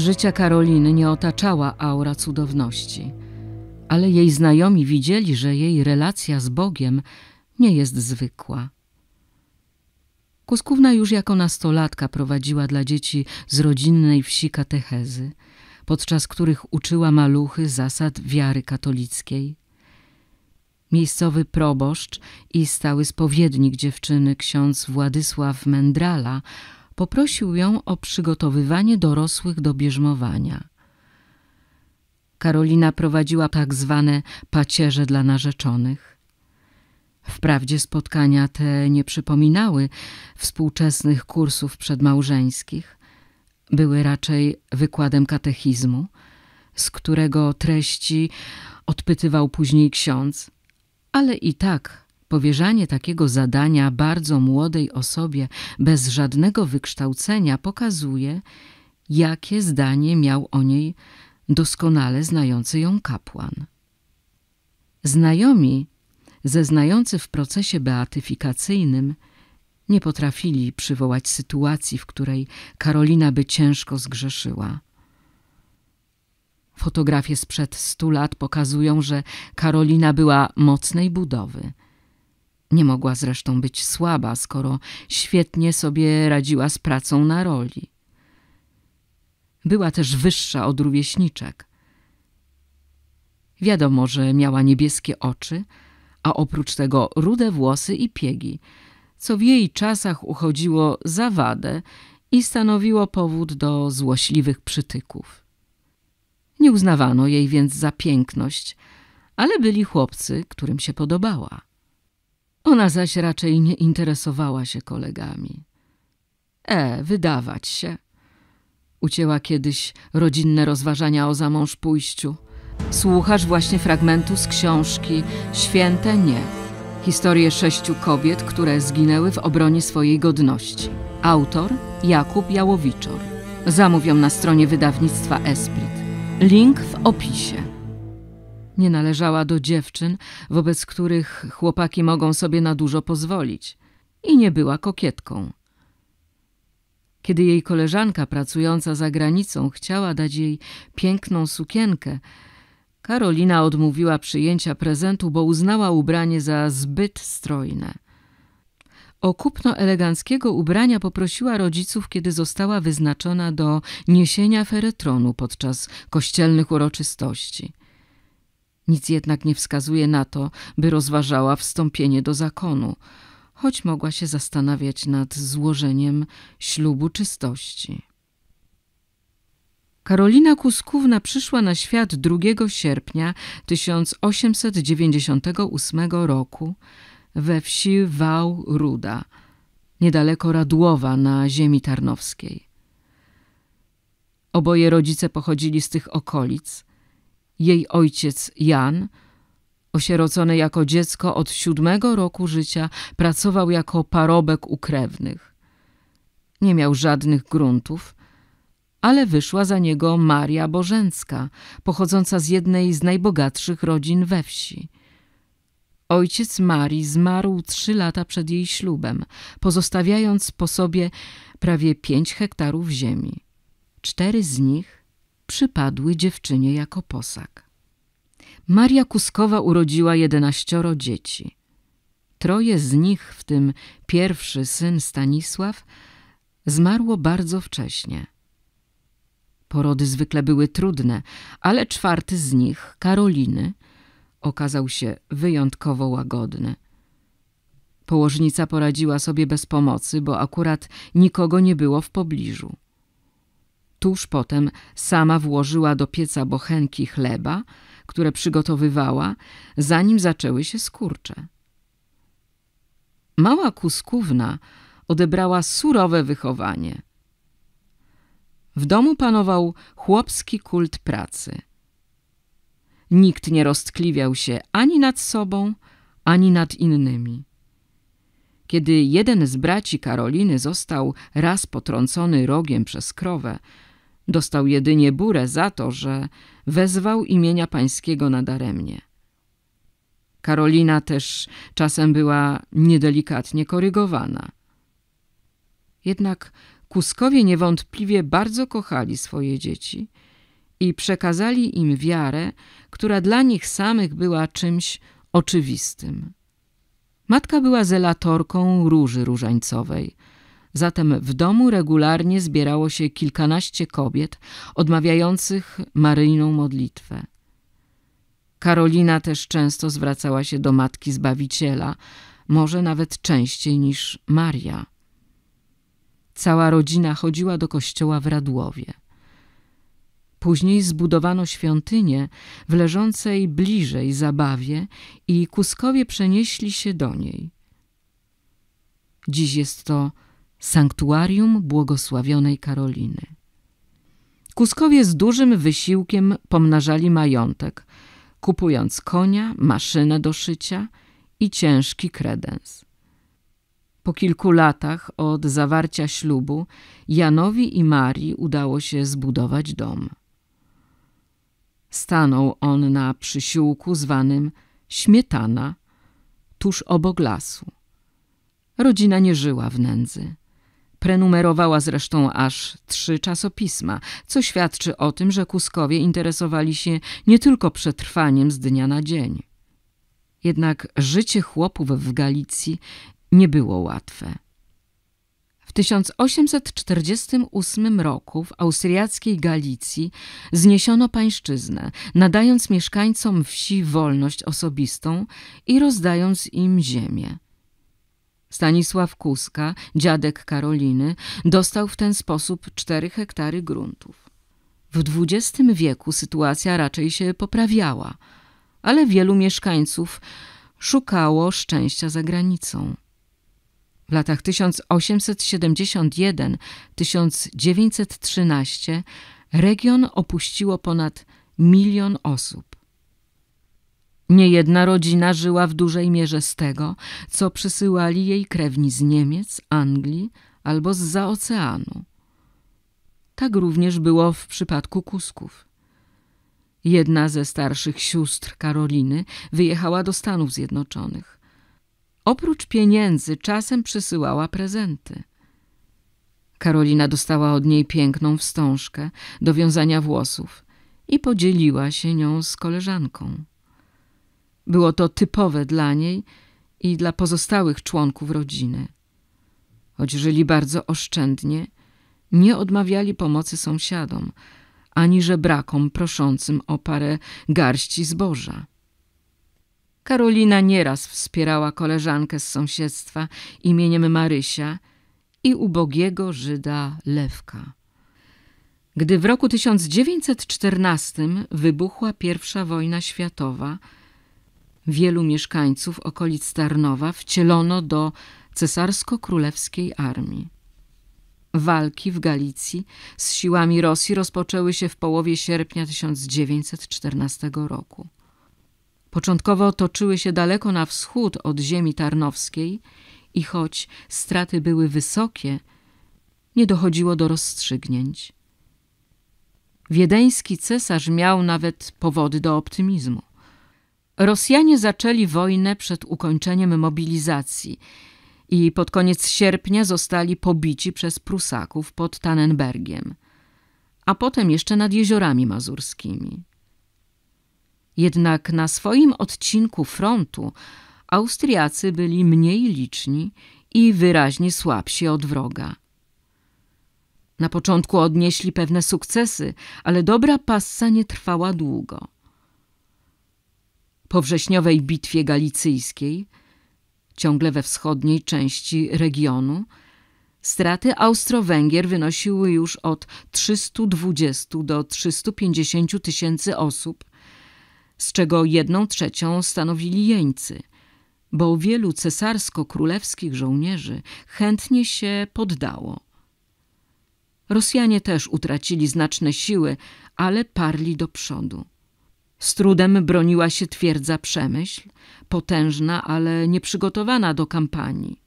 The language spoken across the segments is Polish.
Życia Karoliny nie otaczała aura cudowności, ale jej znajomi widzieli, że jej relacja z Bogiem nie jest zwykła. Kuskówna już jako nastolatka prowadziła dla dzieci z rodzinnej wsi katechezy, podczas których uczyła maluchy zasad wiary katolickiej. Miejscowy proboszcz i stały spowiednik dziewczyny ksiądz Władysław Mendrala poprosił ją o przygotowywanie dorosłych do bierzmowania. Karolina prowadziła tak zwane pacierze dla narzeczonych. Wprawdzie spotkania te nie przypominały współczesnych kursów przedmałżeńskich, były raczej wykładem katechizmu, z którego treści odpytywał później ksiądz, ale i tak Powierzanie takiego zadania bardzo młodej osobie bez żadnego wykształcenia pokazuje, jakie zdanie miał o niej doskonale znający ją kapłan. Znajomi, zeznający w procesie beatyfikacyjnym, nie potrafili przywołać sytuacji, w której Karolina by ciężko zgrzeszyła. Fotografie sprzed stu lat pokazują, że Karolina była mocnej budowy – nie mogła zresztą być słaba, skoro świetnie sobie radziła z pracą na roli. Była też wyższa od rówieśniczek. Wiadomo, że miała niebieskie oczy, a oprócz tego rude włosy i piegi, co w jej czasach uchodziło za wadę i stanowiło powód do złośliwych przytyków. Nie uznawano jej więc za piękność, ale byli chłopcy, którym się podobała. Ona zaś raczej nie interesowała się kolegami. E, wydawać się. Ucięła kiedyś rodzinne rozważania o zamąż pójściu. Słuchasz właśnie fragmentu z książki Święte Nie. Historię sześciu kobiet, które zginęły w obronie swojej godności. Autor Jakub Jałowiczor. Zamówią na stronie wydawnictwa Esprit. Link w opisie. Nie należała do dziewczyn, wobec których chłopaki mogą sobie na dużo pozwolić. I nie była kokietką. Kiedy jej koleżanka pracująca za granicą chciała dać jej piękną sukienkę, Karolina odmówiła przyjęcia prezentu, bo uznała ubranie za zbyt strojne. O kupno eleganckiego ubrania poprosiła rodziców, kiedy została wyznaczona do niesienia feretronu podczas kościelnych uroczystości. Nic jednak nie wskazuje na to, by rozważała wstąpienie do zakonu, choć mogła się zastanawiać nad złożeniem ślubu czystości. Karolina Kuskówna przyszła na świat 2 sierpnia 1898 roku we wsi Wał Ruda, niedaleko Radłowa na ziemi tarnowskiej. Oboje rodzice pochodzili z tych okolic, jej ojciec Jan, osierocony jako dziecko od siódmego roku życia, pracował jako parobek u krewnych. Nie miał żadnych gruntów, ale wyszła za niego Maria Bożęcka, pochodząca z jednej z najbogatszych rodzin we wsi. Ojciec Marii zmarł trzy lata przed jej ślubem, pozostawiając po sobie prawie pięć hektarów ziemi. Cztery z nich przypadły dziewczynie jako posag. Maria Kuskowa urodziła jedenaścioro dzieci. Troje z nich, w tym pierwszy syn Stanisław, zmarło bardzo wcześnie. Porody zwykle były trudne, ale czwarty z nich, Karoliny, okazał się wyjątkowo łagodny. Położnica poradziła sobie bez pomocy, bo akurat nikogo nie było w pobliżu. Tuż potem sama włożyła do pieca bochenki chleba, które przygotowywała, zanim zaczęły się skurcze. Mała kuskówna odebrała surowe wychowanie. W domu panował chłopski kult pracy. Nikt nie roztkliwiał się ani nad sobą, ani nad innymi. Kiedy jeden z braci Karoliny został raz potrącony rogiem przez krowę, Dostał jedynie burę za to, że wezwał imienia pańskiego nadaremnie. Karolina też czasem była niedelikatnie korygowana. Jednak Kuskowie niewątpliwie bardzo kochali swoje dzieci i przekazali im wiarę, która dla nich samych była czymś oczywistym. Matka była zelatorką róży różańcowej – Zatem w domu regularnie zbierało się kilkanaście kobiet odmawiających maryjną modlitwę. Karolina też często zwracała się do Matki Zbawiciela, może nawet częściej niż Maria. Cała rodzina chodziła do kościoła w Radłowie. Później zbudowano świątynię w leżącej bliżej Zabawie i Kuskowie przenieśli się do niej. Dziś jest to Sanktuarium Błogosławionej Karoliny. Kuskowie z dużym wysiłkiem pomnażali majątek, kupując konia, maszynę do szycia i ciężki kredens. Po kilku latach od zawarcia ślubu Janowi i Marii udało się zbudować dom. Stanął on na przysiłku zwanym Śmietana, tuż obok lasu. Rodzina nie żyła w nędzy. Prenumerowała zresztą aż trzy czasopisma, co świadczy o tym, że Kuskowie interesowali się nie tylko przetrwaniem z dnia na dzień. Jednak życie chłopów w Galicji nie było łatwe. W 1848 roku w austriackiej Galicji zniesiono pańszczyznę, nadając mieszkańcom wsi wolność osobistą i rozdając im ziemię. Stanisław Kuska, dziadek Karoliny, dostał w ten sposób 4 hektary gruntów. W XX wieku sytuacja raczej się poprawiała, ale wielu mieszkańców szukało szczęścia za granicą. W latach 1871-1913 region opuściło ponad milion osób. Niejedna rodzina żyła w dużej mierze z tego, co przysyłali jej krewni z Niemiec, Anglii albo z za oceanu. Tak również było w przypadku Kusków. Jedna ze starszych sióstr Karoliny wyjechała do Stanów Zjednoczonych. Oprócz pieniędzy czasem przysyłała prezenty. Karolina dostała od niej piękną wstążkę do wiązania włosów i podzieliła się nią z koleżanką. Było to typowe dla niej i dla pozostałych członków rodziny. Choć żyli bardzo oszczędnie, nie odmawiali pomocy sąsiadom ani żebrakom proszącym o parę garści zboża. Karolina nieraz wspierała koleżankę z sąsiedztwa imieniem Marysia i ubogiego Żyda Lewka. Gdy w roku 1914 wybuchła I wojna światowa, wielu mieszkańców okolic Tarnowa wcielono do cesarsko-królewskiej armii. Walki w Galicji z siłami Rosji rozpoczęły się w połowie sierpnia 1914 roku. Początkowo toczyły się daleko na wschód od ziemi tarnowskiej i choć straty były wysokie, nie dochodziło do rozstrzygnięć. Wiedeński cesarz miał nawet powody do optymizmu. Rosjanie zaczęli wojnę przed ukończeniem mobilizacji i pod koniec sierpnia zostali pobici przez Prusaków pod Tannenbergiem, a potem jeszcze nad jeziorami mazurskimi. Jednak na swoim odcinku frontu Austriacy byli mniej liczni i wyraźnie słabsi od wroga. Na początku odnieśli pewne sukcesy, ale dobra passa nie trwała długo. Po wrześniowej bitwie galicyjskiej, ciągle we wschodniej części regionu, straty Austro-Węgier wynosiły już od 320 do 350 tysięcy osób, z czego jedną trzecią stanowili jeńcy – bo wielu cesarsko-królewskich żołnierzy chętnie się poddało. Rosjanie też utracili znaczne siły, ale parli do przodu. Z trudem broniła się twierdza Przemyśl, potężna, ale nieprzygotowana do kampanii.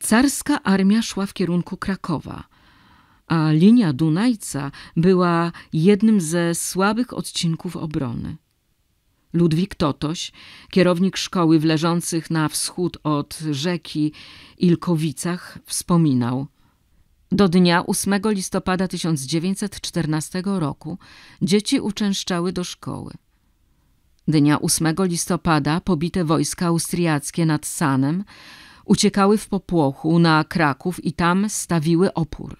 Carska armia szła w kierunku Krakowa, a linia Dunajca była jednym ze słabych odcinków obrony. Ludwik Totoś, kierownik szkoły w leżących na wschód od rzeki Ilkowicach, wspominał – do dnia 8 listopada 1914 roku dzieci uczęszczały do szkoły. Dnia 8 listopada pobite wojska austriackie nad Sanem uciekały w popłochu na Kraków i tam stawiły opór.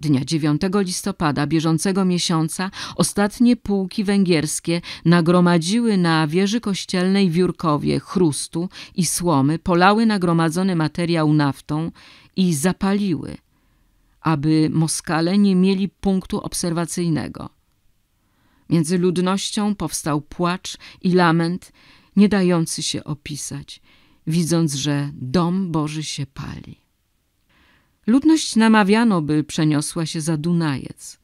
Dnia 9 listopada bieżącego miesiąca ostatnie pułki węgierskie nagromadziły na wieży kościelnej w Jurkowie chrustu i słomy, polały nagromadzony materiał naftą i zapaliły aby Moskale nie mieli punktu obserwacyjnego. Między ludnością powstał płacz i lament, nie dający się opisać, widząc, że dom Boży się pali. Ludność namawiano, by przeniosła się za Dunajec,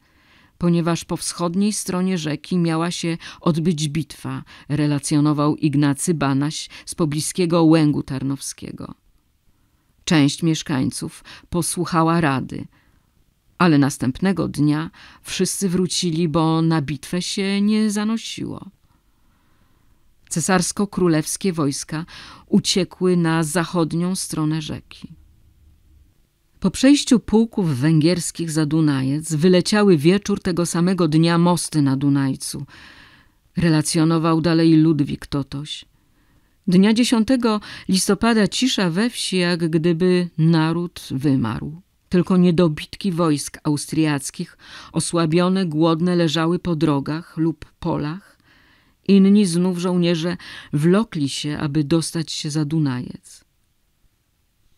ponieważ po wschodniej stronie rzeki miała się odbyć bitwa, relacjonował Ignacy Banaś z pobliskiego Łęgu Tarnowskiego. Część mieszkańców posłuchała rady – ale następnego dnia wszyscy wrócili, bo na bitwę się nie zanosiło. Cesarsko-królewskie wojska uciekły na zachodnią stronę rzeki. Po przejściu pułków węgierskich za Dunajec wyleciały wieczór tego samego dnia mosty na Dunajcu. Relacjonował dalej Ludwik Totoś. Dnia 10 listopada cisza we wsi, jak gdyby naród wymarł. Tylko niedobitki wojsk austriackich, osłabione, głodne, leżały po drogach lub polach. Inni znów żołnierze wlokli się, aby dostać się za Dunajec.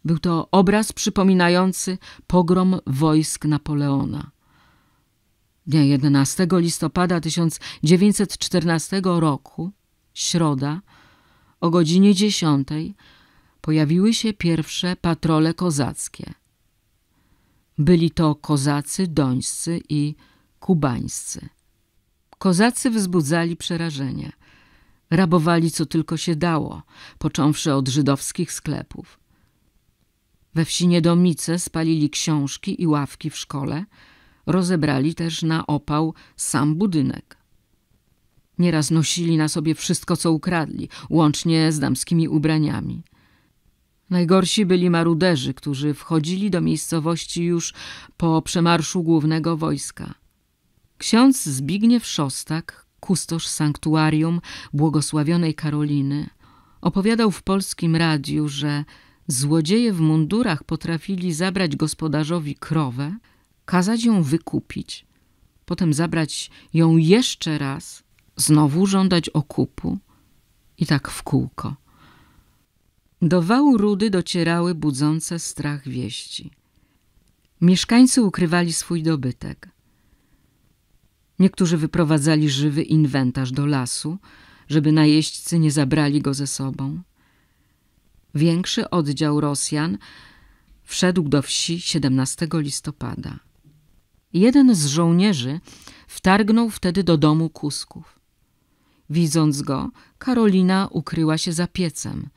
Był to obraz przypominający pogrom wojsk Napoleona. Dnia 11 listopada 1914 roku, środa, o godzinie 10 pojawiły się pierwsze patrole kozackie – byli to kozacy dońscy i kubańscy. Kozacy wzbudzali przerażenie. Rabowali co tylko się dało, począwszy od żydowskich sklepów. We wsi Niedomice spalili książki i ławki w szkole, rozebrali też na opał sam budynek. Nieraz nosili na sobie wszystko, co ukradli, łącznie z damskimi ubraniami. Najgorsi byli maruderzy, którzy wchodzili do miejscowości już po przemarszu głównego wojska. Ksiądz Zbigniew Szostak, kustosz sanktuarium błogosławionej Karoliny, opowiadał w polskim radiu, że złodzieje w mundurach potrafili zabrać gospodarzowi krowę, kazać ją wykupić, potem zabrać ją jeszcze raz, znowu żądać okupu i tak w kółko. Do wału rudy docierały budzące strach wieści. Mieszkańcy ukrywali swój dobytek. Niektórzy wyprowadzali żywy inwentarz do lasu, żeby najeźdźcy nie zabrali go ze sobą. Większy oddział Rosjan wszedł do wsi 17 listopada. Jeden z żołnierzy wtargnął wtedy do domu Kusków. Widząc go, Karolina ukryła się za piecem –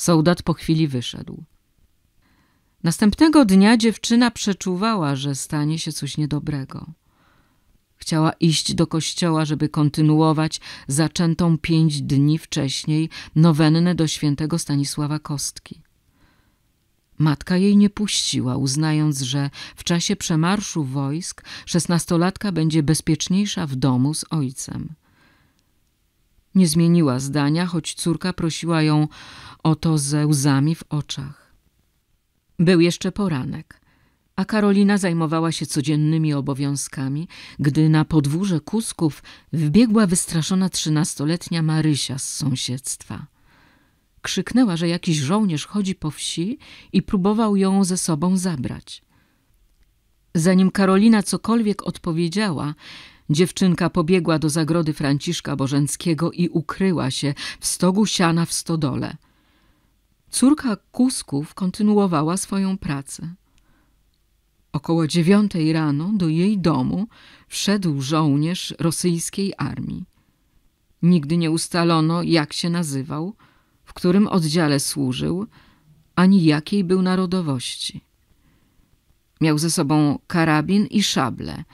Sołdat po chwili wyszedł. Następnego dnia dziewczyna przeczuwała, że stanie się coś niedobrego. Chciała iść do kościoła, żeby kontynuować zaczętą pięć dni wcześniej nowennę do świętego Stanisława Kostki. Matka jej nie puściła, uznając, że w czasie przemarszu wojsk szesnastolatka będzie bezpieczniejsza w domu z ojcem. Nie zmieniła zdania, choć córka prosiła ją o to ze łzami w oczach. Był jeszcze poranek, a Karolina zajmowała się codziennymi obowiązkami, gdy na podwórze kusków wbiegła wystraszona trzynastoletnia Marysia z sąsiedztwa. Krzyknęła, że jakiś żołnierz chodzi po wsi i próbował ją ze sobą zabrać. Zanim Karolina cokolwiek odpowiedziała, Dziewczynka pobiegła do zagrody Franciszka Bożenckiego i ukryła się w stogu siana w stodole. Córka Kusków kontynuowała swoją pracę. Około dziewiątej rano do jej domu wszedł żołnierz rosyjskiej armii. Nigdy nie ustalono, jak się nazywał, w którym oddziale służył, ani jakiej był narodowości. Miał ze sobą karabin i szable –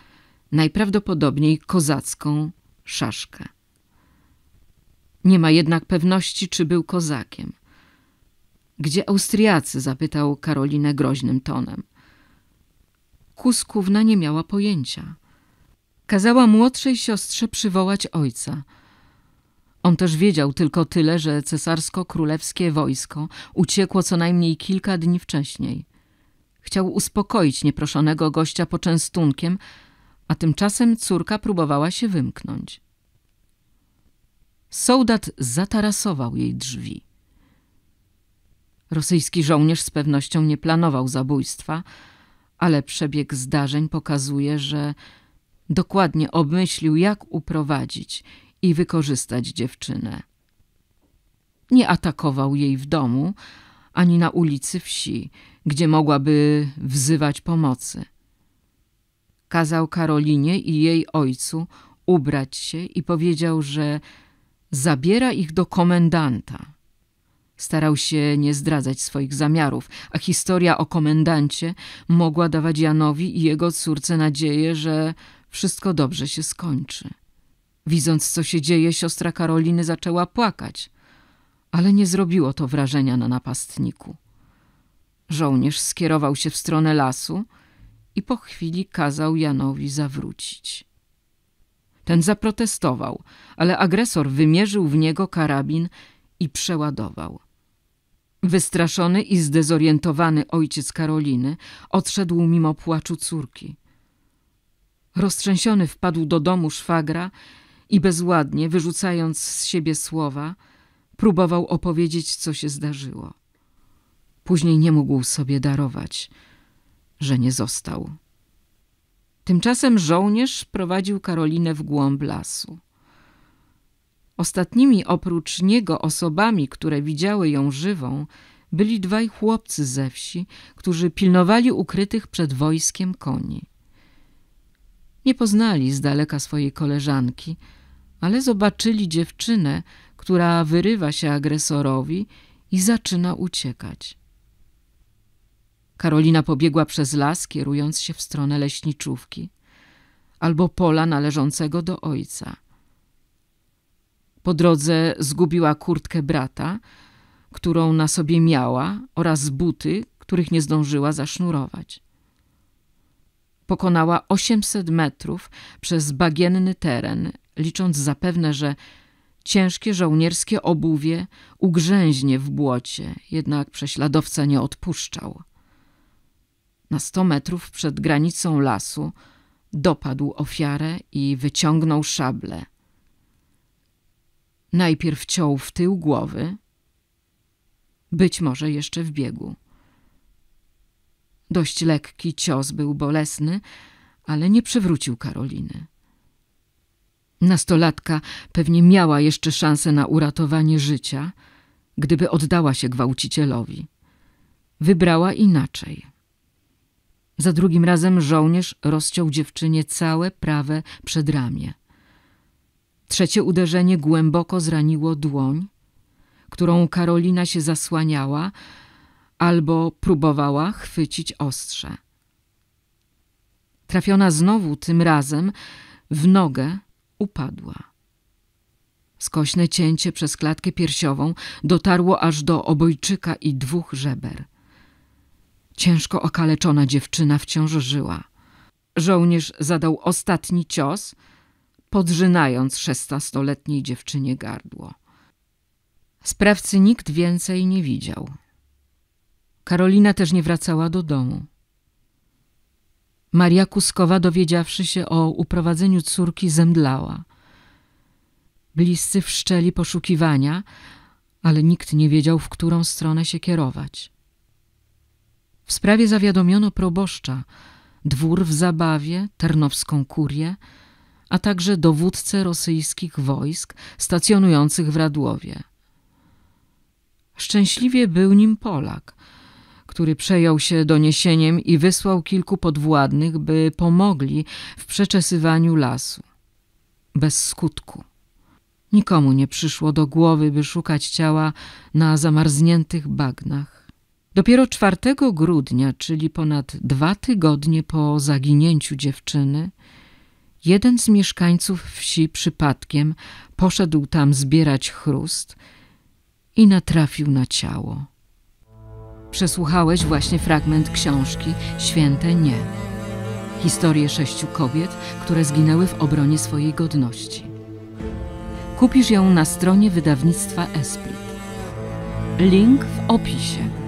najprawdopodobniej kozacką szaszkę. Nie ma jednak pewności, czy był kozakiem. Gdzie Austriacy? zapytał Karolinę groźnym tonem. Kuskówna nie miała pojęcia. Kazała młodszej siostrze przywołać ojca. On też wiedział tylko tyle, że cesarsko-królewskie wojsko uciekło co najmniej kilka dni wcześniej. Chciał uspokoić nieproszonego gościa poczęstunkiem, a tymczasem córka próbowała się wymknąć. Sołdat zatarasował jej drzwi. Rosyjski żołnierz z pewnością nie planował zabójstwa, ale przebieg zdarzeń pokazuje, że dokładnie obmyślił, jak uprowadzić i wykorzystać dziewczynę. Nie atakował jej w domu ani na ulicy wsi, gdzie mogłaby wzywać pomocy – kazał Karolinie i jej ojcu ubrać się i powiedział, że zabiera ich do komendanta. Starał się nie zdradzać swoich zamiarów, a historia o komendancie mogła dawać Janowi i jego córce nadzieję, że wszystko dobrze się skończy. Widząc, co się dzieje, siostra Karoliny zaczęła płakać, ale nie zrobiło to wrażenia na napastniku. Żołnierz skierował się w stronę lasu, i po chwili kazał Janowi zawrócić. Ten zaprotestował, ale agresor wymierzył w niego karabin i przeładował. Wystraszony i zdezorientowany ojciec Karoliny odszedł mimo płaczu córki. Roztrzęsiony wpadł do domu szwagra i bezładnie, wyrzucając z siebie słowa, próbował opowiedzieć, co się zdarzyło. Później nie mógł sobie darować – że nie został. Tymczasem żołnierz prowadził Karolinę w głąb lasu. Ostatnimi oprócz niego osobami, które widziały ją żywą, byli dwaj chłopcy ze wsi, którzy pilnowali ukrytych przed wojskiem koni. Nie poznali z daleka swojej koleżanki, ale zobaczyli dziewczynę, która wyrywa się agresorowi i zaczyna uciekać. Karolina pobiegła przez las, kierując się w stronę leśniczówki albo pola należącego do ojca. Po drodze zgubiła kurtkę brata, którą na sobie miała, oraz buty, których nie zdążyła zasznurować. Pokonała 800 metrów przez bagienny teren, licząc zapewne, że ciężkie żołnierskie obuwie ugrzęźnie w błocie, jednak prześladowca nie odpuszczał. Na sto metrów przed granicą lasu dopadł ofiarę i wyciągnął szablę. Najpierw ciął w tył głowy, być może jeszcze w biegu. Dość lekki cios był bolesny, ale nie przewrócił Karoliny. Nastolatka pewnie miała jeszcze szansę na uratowanie życia, gdyby oddała się gwałcicielowi. Wybrała inaczej. Za drugim razem żołnierz rozciął dziewczynie całe prawe przedramię. Trzecie uderzenie głęboko zraniło dłoń, którą Karolina się zasłaniała albo próbowała chwycić ostrze. Trafiona znowu tym razem w nogę upadła. Skośne cięcie przez klatkę piersiową dotarło aż do obojczyka i dwóch żeber – Ciężko okaleczona dziewczyna wciąż żyła. Żołnierz zadał ostatni cios, podrzynając szesnastoletniej dziewczynie gardło. Sprawcy nikt więcej nie widział. Karolina też nie wracała do domu. Maria Kuskowa, dowiedziawszy się o uprowadzeniu córki, zemdlała. Bliscy wszczeli poszukiwania, ale nikt nie wiedział, w którą stronę się kierować. W sprawie zawiadomiono proboszcza, dwór w zabawie, ternowską kurię, a także dowódcę rosyjskich wojsk stacjonujących w Radłowie. Szczęśliwie był nim Polak, który przejął się doniesieniem i wysłał kilku podwładnych, by pomogli w przeczesywaniu lasu. Bez skutku. Nikomu nie przyszło do głowy, by szukać ciała na zamarzniętych bagnach. Dopiero 4 grudnia, czyli ponad dwa tygodnie po zaginięciu dziewczyny, jeden z mieszkańców wsi przypadkiem poszedł tam zbierać chrust i natrafił na ciało. Przesłuchałeś właśnie fragment książki Święte Nie. Historię sześciu kobiet, które zginęły w obronie swojej godności. Kupisz ją na stronie wydawnictwa Esprit. Link w opisie.